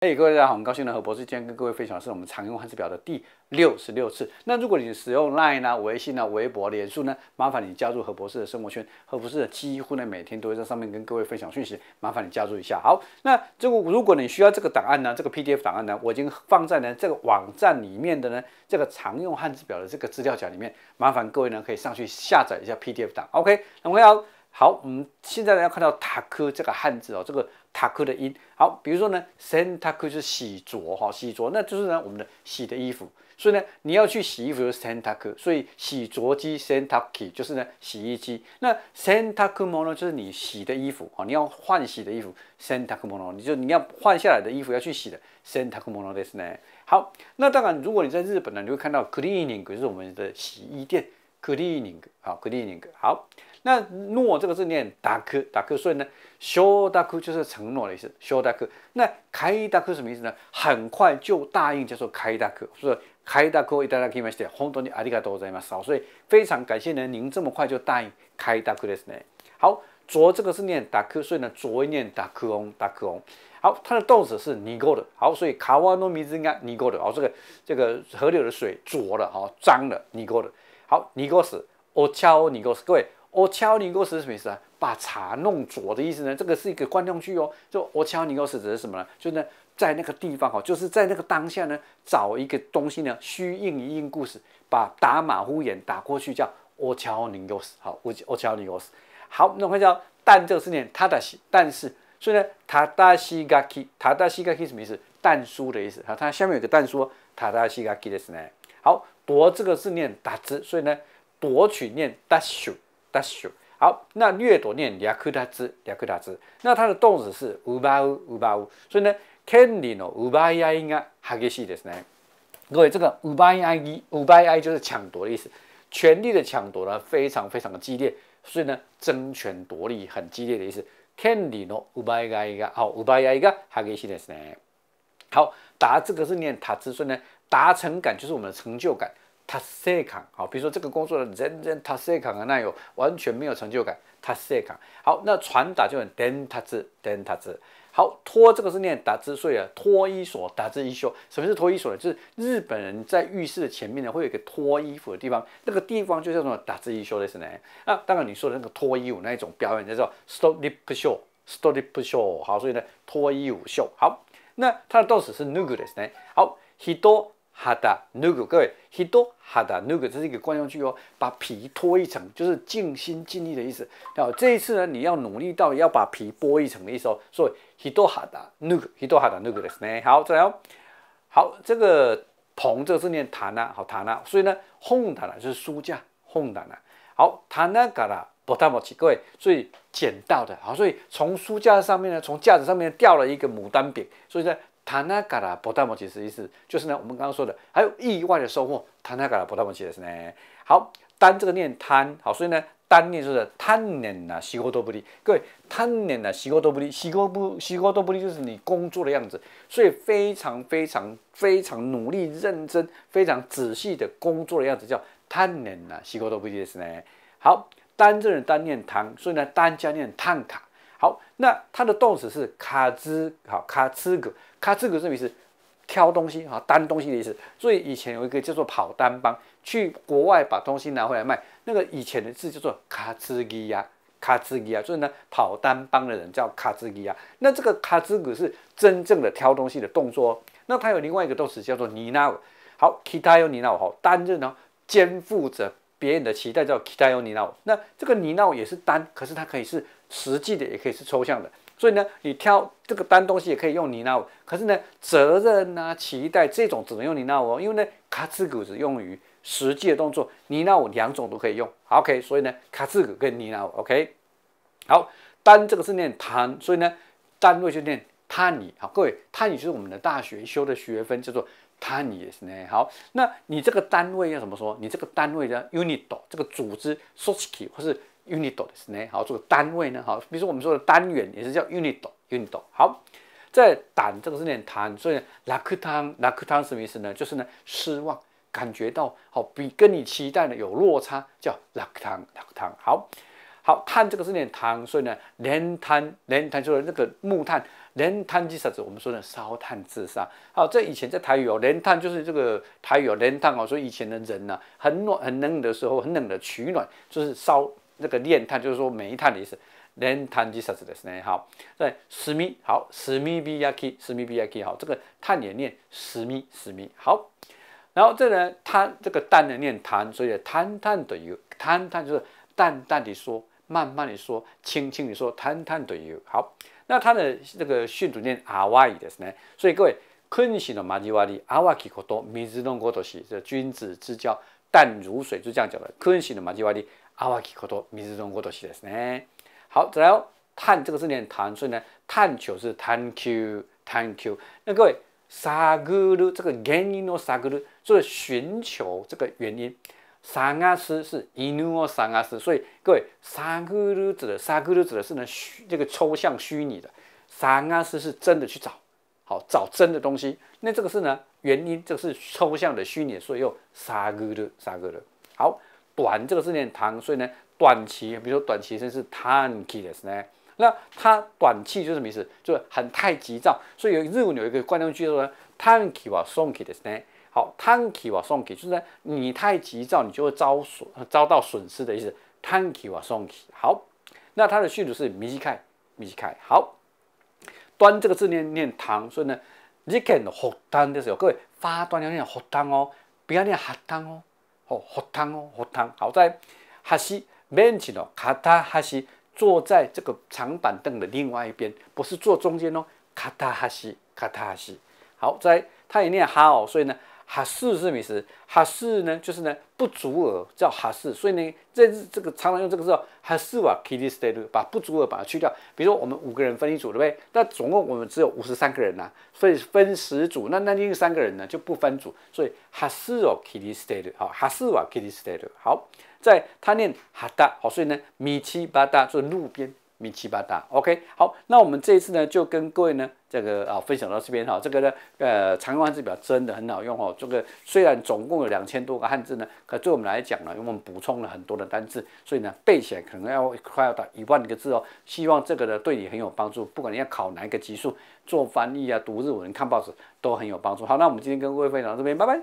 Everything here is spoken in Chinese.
哎，各位大家好，很高兴呢，何博士今天跟各位分享的是我们常用汉字表的第六十六次。那如果你使用 LINE 啊、微信啊、微博、脸书呢，麻烦你加入何博士的生活圈。何博士几乎呢每天都会在上面跟各位分享讯息，麻烦你加入一下。好，那这个如果你需要这个档案呢，这个 PDF 档案呢，我已经放在呢这个网站里面的呢这个常用汉字表的这个资料夹里面，麻烦各位呢可以上去下载一下 PDF 档。OK，那我们要好，我们现在呢要看到塔科这个汉字哦，这个。タク的音好，比如说呢，シンタク是洗濯哈，洗濯，那就是呢我们的洗的衣服，所以呢你要去洗衣服就是シンタク，所以洗濯机シンタク就是呢洗衣机。那シンタク呢就是你洗的衣服哈，你要换洗的衣服シンタクモ你就你要换下来的衣服要去洗的シンタクモですね。好，那当然如果你在日本呢，你会看到 e a ー i n g 就是我们的洗衣店クリ n ニング啊，e a n i n g 好。那诺这个字念达克，达克，所以呢，修达克就是承诺的意思。修达克，那开达克什么意思呢？很快就答应，叫做开达克。所以开达克いただきまして本当にありがとうございます。好，所以非常感谢呢，您这么快就答应开达克的すね。好，浊这个是念达克，所以呢，浊念达克翁，达克翁。好，它的动词是泥沟的。好，所以米兹应该泥沟的。好，这个这个河流的水浊了，好，脏了，泥沟的。好，泥沟是我敲ゃお泥沟是各位。我敲你个是什么意思啊？把茶弄浊的意思呢？这个是一个惯用句哦。就我敲你个是指的是什么呢？就呢，在那个地方哈，就是在那个当下呢，找一个东西呢，虚应一应故事，把打马虎眼打过去，叫我敲你个是好，我我敲你个是好，那我块叫但这个字念他的シ，但是所以呢，タダシガキ，タダシガキ什么意思？但书的意思啊。它下面有个但书，タダシガキですね。好，夺这个字念打字，所以呢，夺取念达书。奪取。好，那掠夺念略奪，略奪。那它的动词是奪う、奪う。所以呢，権利の奪い合激しいですね。各位，这个奪い合い、奪い合い就是抢夺的意思。权力的抢夺呢，非常非常的激烈，所以呢，争权夺利很激烈的意思。い合いが、好、奪い合いが激しいですね。好，达这个是念塔之，所以呢，达成感就是我们的成就感。踏实感，好，比如说这个工作呢，真真踏实感啊，那有完全没有成就感，踏实感。好，那传达就很丁踏实，丁踏实。好，脱这个是念打字，所以啊，脱衣所打字衣秀，什么是脱衣所呢？就是日本人在浴室的前面呢，会有一个脱衣服的地方，那个地方就叫做打字衣秀的是呢。啊，当然你说的那个脱衣舞那一种表演叫做 strip show，strip show，好，所以呢，脱衣舞秀。好，那它的动词是 nugus 呢。好，许多。哈达努格，各位，希多哈达努格，这是一个惯用句哦，把皮脱一层，就是尽心尽力的意思。好，这一次呢，你要努力到要把皮剥一层的意思哦。所以希多哈达努格，希多哈达努格的是呢。好，再来，哦。好，这个棚这个是念塔纳，好塔纳，所以呢，哄塔纳就是书架，哄塔纳。好，塔纳嘎啦不达摩起，各位，所以捡到的，好，所以从书架上面呢，从架子上面掉了一个牡丹饼，所以呢。贪那嘎拉波达摩奇的意思就是呢，我们刚刚说的还有意外的收获。贪那嘎拉波达摩奇的是呢，好单这个念贪好，所以呢单念就是贪念呐西过多不利。各位贪念呐西过多不利，西过不西过多不利就是你工作的样子，所以非常非常非常努力认真、非常仔细的工作的样子叫贪念呐西过多不利的是呢。好单这个单念贪，所以呢单加念贪卡。好，那它的动词是卡兹，好卡兹格，卡兹格是意思挑东西，哈担东西的意思。所以以前有一个叫做跑单帮，去国外把东西拿回来卖，那个以前的字叫做卡兹吉呀，卡兹吉呀。所以呢，跑单帮的人叫卡兹吉呀。那这个卡兹格是真正的挑东西的动作。那它有另外一个动词叫做尼闹，好，kitayo 尼闹哈，担任呢，肩负着别人的期待叫 kitayo 尼闹。那这个尼闹也是担，可是它可以是。实际的也可以是抽象的，所以呢，你挑这个单东西也可以用你纳我，可是呢，责任呐、期待这种只能用你纳我，因为呢，卡兹古只用于实际的动作，你纳我两种都可以用。OK，所以呢，卡兹古跟你纳我 OK，好，单这个是念 tan，所以呢，单位就念 tan。好，各位，tan 是我们的大学修的学分，叫做 tan years 呢。好，那你这个单位要怎么说？你这个单位的 unit，这个组织 society 或是 unito 是呢，好，这个单位呢，好，比如说我们说的单元也是叫 unito，unito，好，在胆这个是念痰，所以 l a k a t a n l a k t a n 什么意思呢？就是呢失望，感觉到好比跟你期待呢有落差，叫 l a k a t a n k 好好碳这个是念糖，所以呢，连碳连碳就是那个木炭，连碳其杀，指我们说的烧炭自杀，好，这以前在台语哦，连碳就是这个台语哦，连碳哦，所以以前的人呢，很暖很冷的时候，很冷的取暖就是烧。那个炼碳就是说煤炭的意思，炼碳的意思的是呢，好，在史密好史密比亚基史密比亚基好，这个碳也念史密史密好，然后这呢，碳这个淡的念谈，所以谈谈的有，谈谈就是淡淡的说，慢慢的说，轻轻的说，谈谈的有好。那它的这个训读念阿瓦的意思呢？所以各位昆西的马吉瓦里阿瓦基可多米兹东可多西，这君子之交淡如水，就这样讲的。昆西的马吉瓦里阿きこと水のごとしですね。好，再来探这个字念探，所以呢，探求是探求，探求。那各位，サグル这个原因のサグル就是寻求这个原因。探す是犬を探す，所以各位，探る指的探る指的是呢虚这个抽象虚拟的，探す是真的去找，好找真的东西。那这个是呢原因，这个是抽象的虚拟，所以用探る探る。好。短这个字念唐，所以呢，短期，比如说短期就是 t a n k 的呢。那它短期就是什么意思？就是很太急躁。所以有日文有一个惯用句说呢，tangki w songki 的呢。好 t a n g k songki 就是呢，你太急躁，你就会遭损，遭到损失的意思。t a n g k songki。好，那它的序主是 miki，miki。好，端这个字念念唐，所以呢，你语的ほ端的时候，各位，发端要念ほ端哦，不要念ほ端哦。哦，喝汤哦，喝汤。好在还是面朝哦，卡他哈西坐在这个长板凳的另外一边，不是坐中间哦。卡他哈西，卡他哈西。好在他也念哈哦，所以呢。哈四是米十，哈四呢就是呢不足尔叫哈四，所以呢这这个常常用这个字哈四瓦 k i d i s t a d e 把不足尔把它去掉，比如说我们五个人分一组对不对？那总共我们只有五十三个人呐，所以分十组，那那另外三个人呢就不分组，所以哈四哦 k i d i stado 好，哈四瓦 k i d i s t a d e 好，在他念哈达好，所以呢米奇八哒做路边。米奇八大，OK，好，那我们这一次呢，就跟各位呢，这个啊，分享到这边哈，这个呢，呃，常用汉字表真的很好用哦。这个虽然总共有两千多个汉字呢，可对我们来讲呢，因为我们补充了很多的单字，所以呢，背起来可能要快要到一万个字哦。希望这个呢对你很有帮助，不管你要考哪一个级数，做翻译啊，读日文、看报纸都很有帮助。好，那我们今天跟各位分享到这边，拜拜。